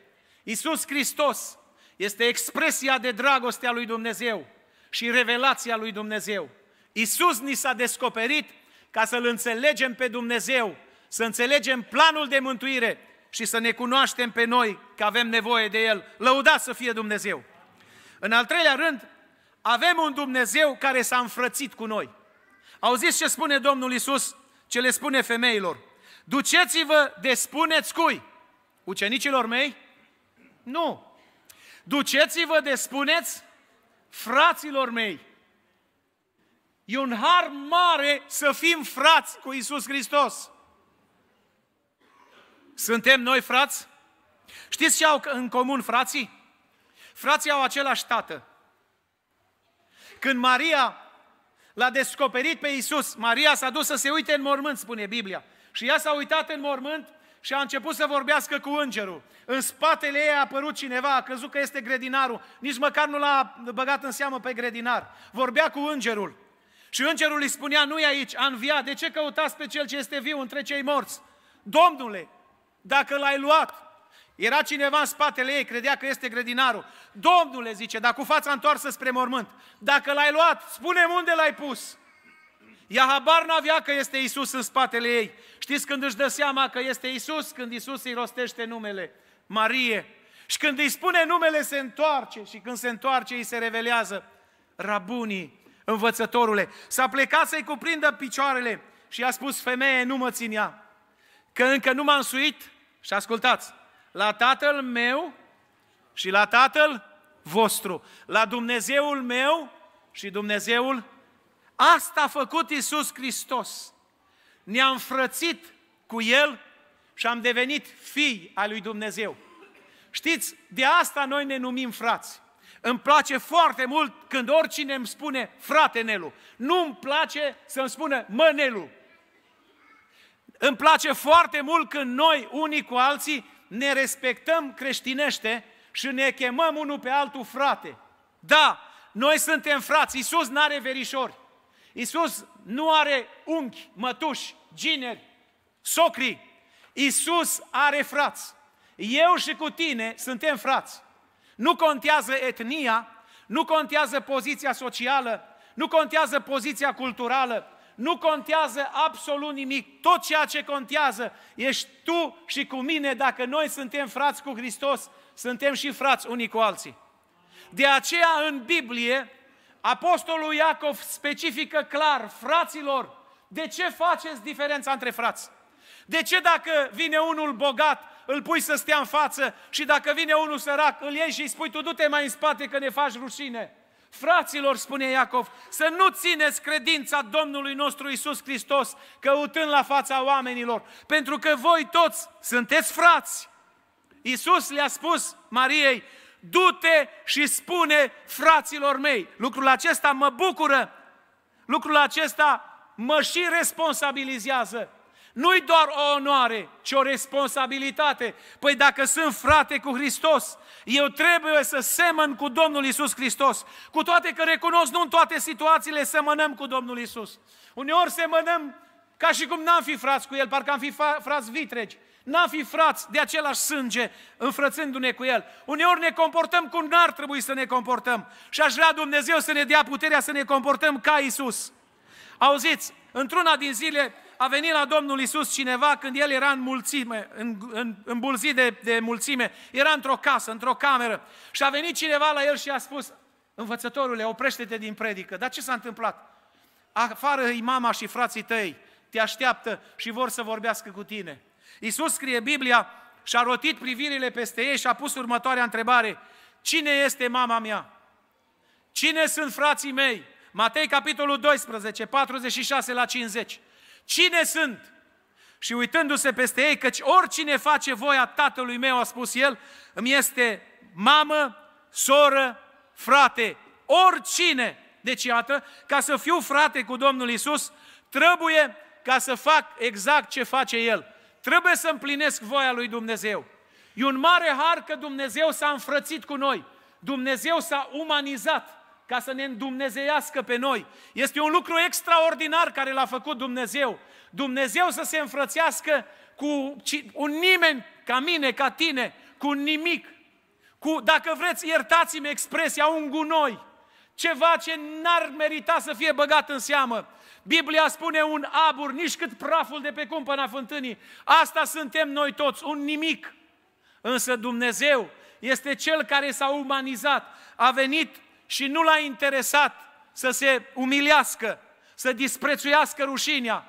Iisus Hristos este expresia de dragoste a lui Dumnezeu și revelația lui Dumnezeu. Iisus ni s-a descoperit ca să-L înțelegem pe Dumnezeu, să înțelegem planul de mântuire și să ne cunoaștem pe noi că avem nevoie de El. Lăudați să fie Dumnezeu! În al treilea rând, avem un Dumnezeu care s-a înfrățit cu noi. Auziți ce spune Domnul Isus, ce le spune femeilor? Duceți-vă, de spuneți cui? Ucenicilor mei? Nu. Duceți-vă, de spuneți fraților mei. E un har mare să fim frați cu Isus Hristos. Suntem noi frați? Știți ce au în comun frații? Frații au același tată. Când Maria l-a descoperit pe Isus, Maria s-a dus să se uite în mormânt, spune Biblia. Și ea s-a uitat în mormânt și a început să vorbească cu îngerul. În spatele ei a apărut cineva, a crezut că este grădinarul, nici măcar nu l-a băgat în seamă pe grădinar. Vorbea cu îngerul. Și îngerul îi spunea, nu e aici, a înviat. De ce căutați pe cel ce este viu între cei morți? Domnule, dacă l-ai luat, era cineva în spatele ei, credea că este grădinarul. Domnule, zice, dacă cu fața întoarsă spre mormânt, dacă l-ai luat, spune unde l-ai pus. Ea habar n-avea că este Isus în spatele ei. Știți când își dă seama că este Isus? Când Isus îi rostește numele. Marie. Și când îi spune numele, se întoarce. Și când se întoarce, îi se revelează. Rabunii învățătorule. S-a plecat să-i cuprindă picioarele și i-a spus, femeie, nu mă ținea, că încă nu m-am suit. Și ascultați, la tatăl meu și la tatăl vostru, la Dumnezeul meu și Dumnezeul Asta a făcut Isus Hristos. Ne-a înfrățit cu El și am devenit fii al lui Dumnezeu. Știți, de asta noi ne numim frați. Îmi place foarte mult când oricine îmi spune frate Nelu. nu îmi place să îmi spună mă Nelu. Îmi place foarte mult când noi, unii cu alții, ne respectăm creștinește și ne chemăm unul pe altul frate. Da, noi suntem frați. Iisus nu are verișori. Iisus nu are unchi, mătuși, gineri, socri. Iisus are frați. Eu și cu tine suntem frați. Nu contează etnia, nu contează poziția socială, nu contează poziția culturală, nu contează absolut nimic. Tot ceea ce contează ești tu și cu mine. Dacă noi suntem frați cu Hristos, suntem și frați unii cu alții. De aceea, în Biblie, Apostolul Iacov specifică clar fraților de ce faceți diferența între frați. De ce dacă vine unul bogat, îl pui să stea în față și dacă vine unul sărac, îl iei și îi spui tu du-te mai în spate că ne faci rușine? Fraților, spune Iacov, să nu țineți credința Domnului nostru Isus Hristos, căutând la fața oamenilor, pentru că voi toți sunteți frați. Isus le-a spus Mariei, du-te și spune fraților mei. Lucrul acesta mă bucură, lucrul acesta mă și responsabilizează. Nu-i doar o onoare, ci o responsabilitate. Păi dacă sunt frate cu Hristos, eu trebuie să semăn cu Domnul Isus Hristos. Cu toate că recunosc, nu în toate situațiile semănăm cu Domnul Isus. Uneori semănăm ca și cum n-am fi frați cu El, parcă am fi frați vitregi. N-am fi frați de același sânge, înfrățându-ne cu El. Uneori ne comportăm cum n-ar trebui să ne comportăm. Și aș vrea Dumnezeu să ne dea puterea să ne comportăm ca Isus. Auziți, într-una din zile, a venit la Domnul Isus cineva când el era în mulțime, în, în, bulzi de, de mulțime, era într-o casă, într-o cameră și a venit cineva la el și a spus, învățătorule, oprește-te din predică. Dar ce s-a întâmplat? Afară e mama și frații tăi, te așteaptă și vor să vorbească cu tine. Isus scrie Biblia și a rotit privirile peste ei și a pus următoarea întrebare. Cine este mama mea? Cine sunt frații mei? Matei capitolul 12, 46 la 50. Cine sunt? Și uitându-se peste ei, căci oricine face voia tatălui meu, a spus el, îmi este mamă, soră, frate, oricine. Deci iată, ca să fiu frate cu Domnul Isus, trebuie ca să fac exact ce face El. Trebuie să împlinesc voia lui Dumnezeu. E un mare har că Dumnezeu s-a înfrățit cu noi. Dumnezeu s-a umanizat ca să ne îndumnezeiască pe noi. Este un lucru extraordinar care l-a făcut Dumnezeu. Dumnezeu să se înfrățească cu un nimeni ca mine, ca tine, cu nimic, cu, dacă vreți, iertați-mi expresia, un gunoi, ceva ce n-ar merita să fie băgat în seamă. Biblia spune un abur, nici cât praful de pe cumpăna fântânii. Asta suntem noi toți, un nimic. Însă Dumnezeu este Cel care s-a umanizat, a venit și nu l-a interesat să se umilească, să disprețuiască rușinea,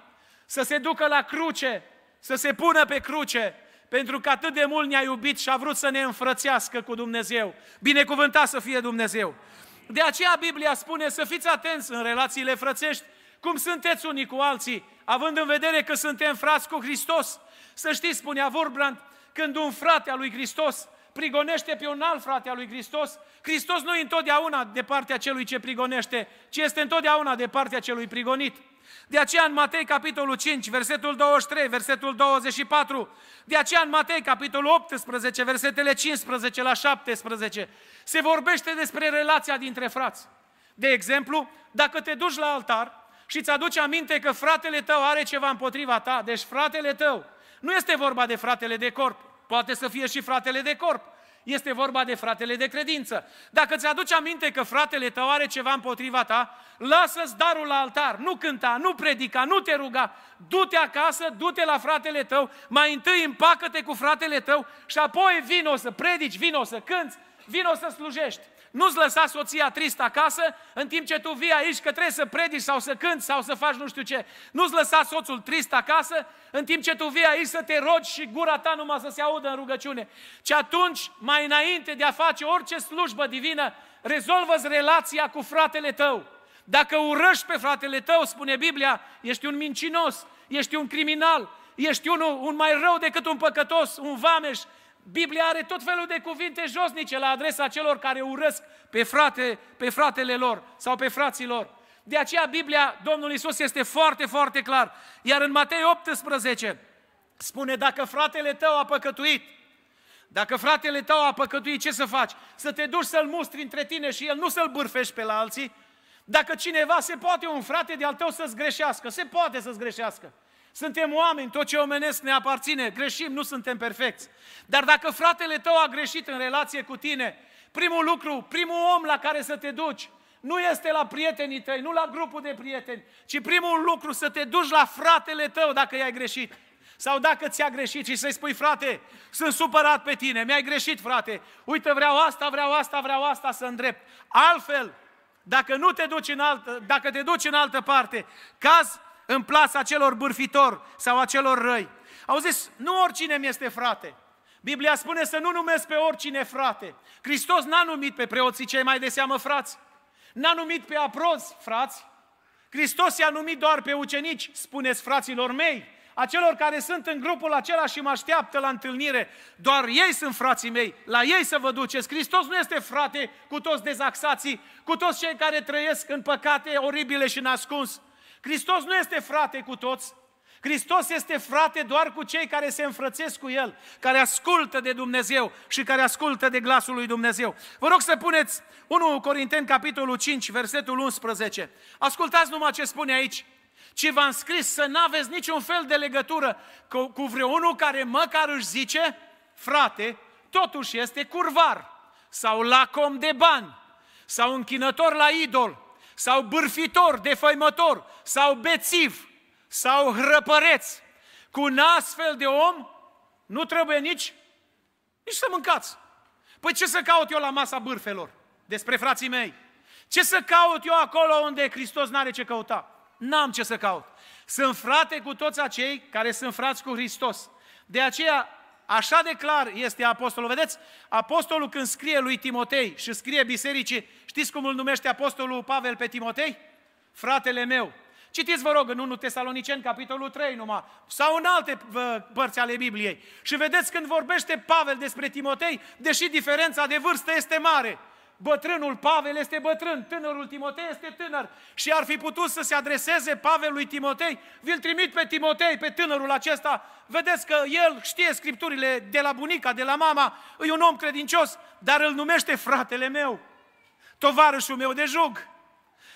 să se ducă la cruce, să se pună pe cruce, pentru că atât de mult ne-a iubit și a vrut să ne înfrățească cu Dumnezeu. Binecuvântat să fie Dumnezeu! De aceea Biblia spune să fiți atenți în relațiile frățești, cum sunteți unii cu alții, având în vedere că suntem frați cu Hristos. Să știți, spunea Vorbrand, când un frate al lui Hristos prigonește pe un alt frate al lui Hristos, Hristos nu e întotdeauna de partea celui ce prigonește, ci este întotdeauna de partea celui prigonit. De aceea în Matei capitolul 5, versetul 23, versetul 24, de aceea în Matei capitolul 18, versetele 15 la 17, se vorbește despre relația dintre frați. De exemplu, dacă te duci la altar și îți aduci aminte că fratele tău are ceva împotriva ta, deci fratele tău, nu este vorba de fratele de corp, poate să fie și fratele de corp, este vorba de fratele de credință. Dacă îți aduci aminte că fratele tău are ceva împotriva ta, lasă-ți darul la altar, nu cânta, nu predica, nu te ruga, du-te acasă, du-te la fratele tău, mai întâi împacă-te cu fratele tău și apoi vino să predici, vino să cânți, vino să slujești. Nu-ți lăsa soția tristă acasă, în timp ce tu vii aici că trebuie să predici sau să cânti sau să faci nu știu ce. Nu-ți lăsa soțul trist acasă, în timp ce tu vii aici să te rogi și gura ta numai să se audă în rugăciune. Ce atunci, mai înainte de a face orice slujbă divină, rezolvă-ți relația cu fratele tău. Dacă urăști pe fratele tău, spune Biblia, ești un mincinos, ești un criminal, ești unul, un mai rău decât un păcătos, un vameș, Biblia are tot felul de cuvinte josnice la adresa celor care urăsc pe, frate, pe fratele lor sau pe frații lor. De aceea Biblia, Domnului Iisus este foarte, foarte clar. Iar în Matei 18 spune, dacă fratele tău a păcătuit, dacă fratele tău a păcătuit, ce să faci? Să te duci să-l mustri între tine și el, nu să-l bârfești pe la alții. Dacă cineva se poate, un frate de-al tău să-ți greșească, se poate să-ți greșească. Suntem oameni, tot ce omenesc ne aparține, greșim, nu suntem perfecți. Dar dacă fratele tău a greșit în relație cu tine, primul lucru, primul om la care să te duci, nu este la prietenii tăi, nu la grupul de prieteni, ci primul lucru să te duci la fratele tău dacă i-ai greșit. Sau dacă ți-a greșit și să-i spui, frate, sunt supărat pe tine, mi-ai greșit, frate, uite, vreau asta, vreau asta, vreau asta să îndrept. Altfel, dacă nu te duci în altă, dacă te duci în altă parte, caz în plasa celor bârfitori sau a celor răi. Au zis, nu oricine mi este frate. Biblia spune să nu numesc pe oricine frate. Hristos n-a numit pe preoții cei mai de seamă frați. N-a numit pe aprozi frați. Hristos i-a numit doar pe ucenici, spuneți fraților mei, acelor care sunt în grupul acela și mă așteaptă la întâlnire. Doar ei sunt frații mei, la ei să vă duceți. Hristos nu este frate cu toți dezaxații, cu toți cei care trăiesc în păcate oribile și nascuns. Hristos nu este frate cu toți, Hristos este frate doar cu cei care se înfrățesc cu El, care ascultă de Dumnezeu și care ascultă de glasul lui Dumnezeu. Vă rog să puneți 1 Corinten capitolul 5, versetul 11. Ascultați numai ce spune aici. Ci v-am scris să n-aveți niciun fel de legătură cu, cu vreunul care măcar își zice, frate, totuși este curvar sau lacom de bani sau închinător la idol sau bârfitor, defăimător, sau bețiv, sau hrăpăreț. Cu un astfel de om nu trebuie nici, nici să mâncați. Păi ce să caut eu la masa bârfelor? Despre frații mei. Ce să caut eu acolo unde Hristos n-are ce căuta? N-am ce să caut. Sunt frate cu toți acei care sunt frați cu Hristos. De aceea Așa de clar este apostolul. Vedeți, apostolul când scrie lui Timotei și scrie bisericii, știți cum îl numește apostolul Pavel pe Timotei? Fratele meu. Citiți, vă rog, în 1 Tesalonicen, capitolul 3 numai, sau în alte părți ale Bibliei. Și vedeți când vorbește Pavel despre Timotei, deși diferența de vârstă este mare. Bătrânul Pavel este bătrân, tânărul Timotei este tânăr și ar fi putut să se adreseze Pavel lui Timotei, vi-l trimit pe Timotei, pe tânărul acesta, vedeți că el știe scripturile de la bunica, de la mama, e un om credincios, dar îl numește fratele meu, tovarășul meu de jug,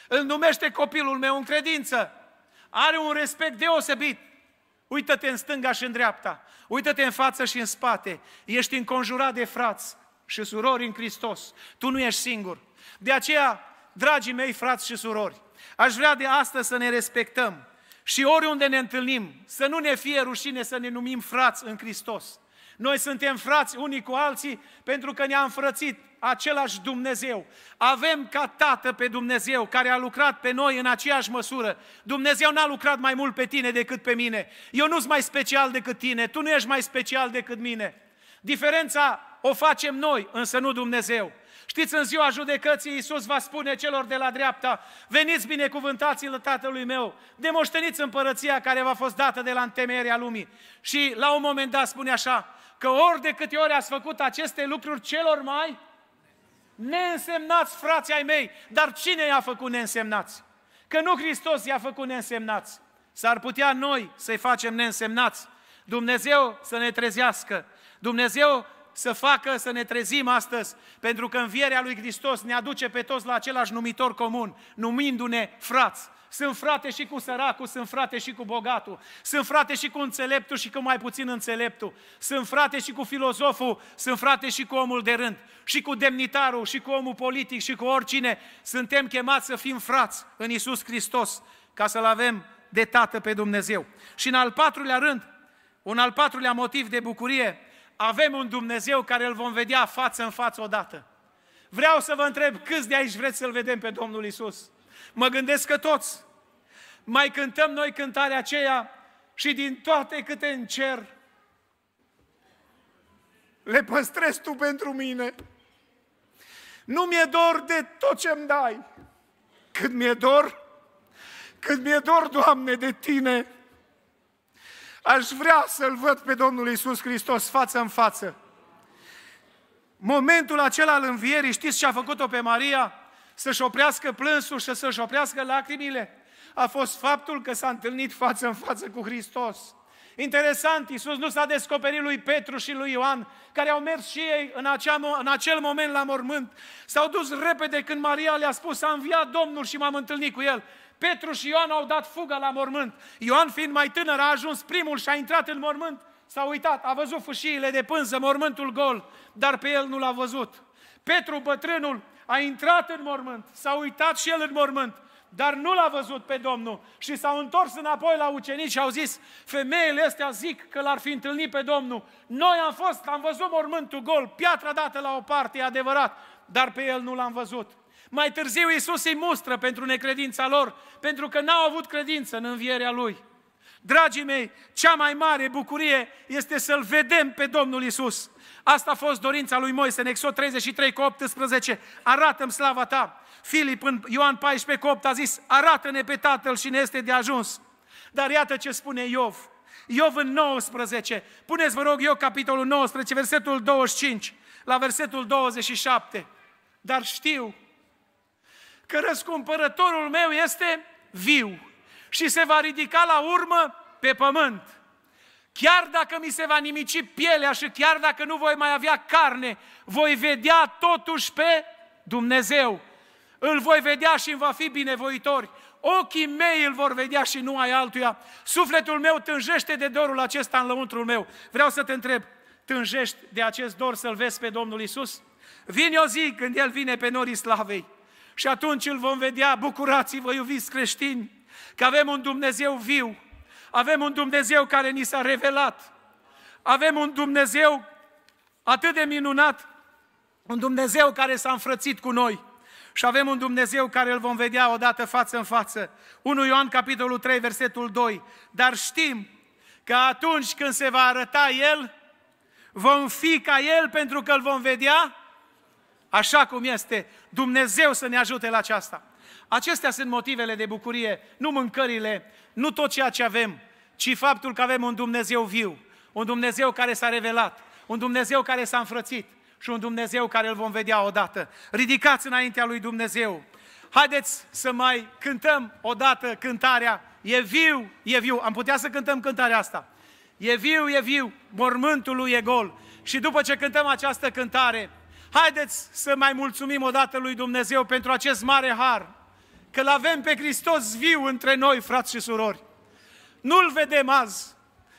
îl numește copilul meu în credință, are un respect deosebit Uită-te în stânga și în dreapta, uită-te în față și în spate, ești înconjurat de frați, și surori în Hristos. Tu nu ești singur. De aceea, dragii mei frați și surori, aș vrea de astăzi să ne respectăm și oriunde ne întâlnim, să nu ne fie rușine să ne numim frați în Hristos. Noi suntem frați unii cu alții pentru că ne-a înfrățit același Dumnezeu. Avem ca Tată pe Dumnezeu care a lucrat pe noi în aceeași măsură. Dumnezeu n-a lucrat mai mult pe tine decât pe mine. Eu nu sunt mai special decât tine, tu nu ești mai special decât mine. Diferența o facem noi, însă nu Dumnezeu. Știți, în ziua judecății Iisus va spune celor de la dreapta, veniți binecuvântați-l Tatălui meu, demoșteniți împărăția care v-a fost dată de la întemeierea lumii. Și la un moment dat spune așa, că ori de câte ori ați făcut aceste lucruri celor mai neînsemnați frații ai mei, dar cine i-a făcut neînsemnați? Că nu Hristos i-a făcut neînsemnați. S-ar putea noi să-i facem neînsemnați. Dumnezeu să ne trezească Dumnezeu să facă să ne trezim astăzi, pentru că învierea lui Hristos ne aduce pe toți la același numitor comun, numindu-ne frați. Sunt frate și cu săracul, sunt frate și cu bogatul, sunt frate și cu înțeleptul și cu mai puțin înțeleptul, sunt frate și cu filozoful, sunt frate și cu omul de rând, și cu demnitarul, și cu omul politic, și cu oricine. Suntem chemați să fim frați în Isus Hristos, ca să-L avem de Tată pe Dumnezeu. Și în al patrulea rând, un al patrulea motiv de bucurie, avem un Dumnezeu care îl vom vedea față în față odată. Vreau să vă întreb câți de aici vreți să-L vedem pe Domnul Isus. Mă gândesc că toți. Mai cântăm noi cântarea aceea și din toate câte în cer le păstrez tu pentru mine. Nu mi-e dor de tot ce-mi dai, cât mi-e dor, cât mi-e dor, Doamne, de Tine, Aș vrea să-L văd pe Domnul Iisus Hristos față în față. Momentul acela al învierii, știți ce a făcut-o pe Maria? Să-și oprească plânsul și să-și oprească lacrimile. A fost faptul că s-a întâlnit față în față cu Hristos. Interesant, Iisus nu s-a descoperit lui Petru și lui Ioan, care au mers și ei în, acea, în acel moment la mormânt. S-au dus repede când Maria le-a spus, a înviat Domnul și m-am întâlnit cu el. Petru și Ioan au dat fugă la mormânt. Ioan fiind mai tânăr a ajuns primul și a intrat în mormânt. S-a uitat, a văzut fâșiile de pânză, mormântul gol, dar pe el nu l-a văzut. Petru, bătrânul, a intrat în mormânt, s-a uitat și el în mormânt, dar nu l-a văzut pe Domnul. Și s-au întors înapoi la ucenici și au zis, femeile astea zic că l-ar fi întâlnit pe Domnul. Noi am fost, am văzut mormântul gol, piatra dată la o parte, e adevărat, dar pe el nu l-am văzut. Mai târziu Iisus îi mustră pentru necredința lor, pentru că n-au avut credință în învierea Lui. Dragii mei, cea mai mare bucurie este să-L vedem pe Domnul Isus. Asta a fost dorința lui Moise în Exod 33 cu 18. Arată-mi slava ta. Filip în Ioan 14 cu 8 a zis, arată-ne pe Tatăl și ne este de ajuns. Dar iată ce spune Iov. Iov în 19. Puneți, vă rog, eu capitolul 19, versetul 25 la versetul 27. Dar știu că răscumpărătorul meu este viu și se va ridica la urmă pe pământ. Chiar dacă mi se va nimici pielea și chiar dacă nu voi mai avea carne, voi vedea totuși pe Dumnezeu. Îl voi vedea și îmi va fi binevoitori. Ochii mei îl vor vedea și nu ai altuia. Sufletul meu tânjește de dorul acesta în lăuntrul meu. Vreau să te întreb, tânjești de acest dor să-L vezi pe Domnul Isus? Vine o zi când El vine pe norii slavei. Și atunci îl vom vedea, bucurați-vă, iubiți creștini, că avem un Dumnezeu viu, avem un Dumnezeu care ni s-a revelat, avem un Dumnezeu atât de minunat, un Dumnezeu care s-a înfrățit cu noi și avem un Dumnezeu care îl vom vedea odată față în față. 1 Ioan, capitolul 3, versetul 2. Dar știm că atunci când se va arăta El, vom fi ca El pentru că îl vom vedea așa cum este. Dumnezeu să ne ajute la aceasta. Acestea sunt motivele de bucurie, nu mâncările, nu tot ceea ce avem, ci faptul că avem un Dumnezeu viu, un Dumnezeu care s-a revelat, un Dumnezeu care s-a înfrățit și un Dumnezeu care îl vom vedea odată. Ridicați înaintea lui Dumnezeu. Haideți să mai cântăm odată cântarea E viu, e viu. Am putea să cântăm cântarea asta. E viu, e viu, mormântul lui e gol. Și după ce cântăm această cântare, Haideți să mai mulțumim odată lui Dumnezeu pentru acest mare har, că-L avem pe Hristos viu între noi, frați și surori. Nu-L vedem azi,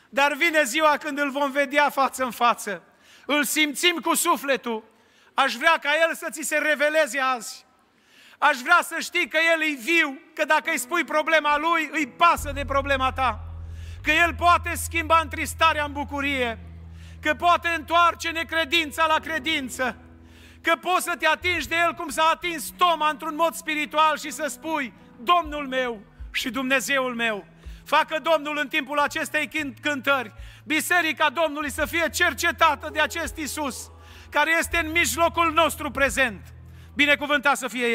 dar vine ziua când îl vom vedea față în față. Îl simțim cu sufletul. Aș vrea ca El să ți se reveleze azi. Aș vrea să știi că El e viu, că dacă îi spui problema Lui, îi pasă de problema ta. Că El poate schimba întristarea în bucurie, că poate întoarce necredința la credință, că poți să te atingi de El cum s-a atins Toma într-un mod spiritual și să spui, Domnul meu și Dumnezeul meu. Facă Domnul în timpul acestei cântări, biserica Domnului să fie cercetată de acest Isus, care este în mijlocul nostru prezent. Binecuvântat să fie El!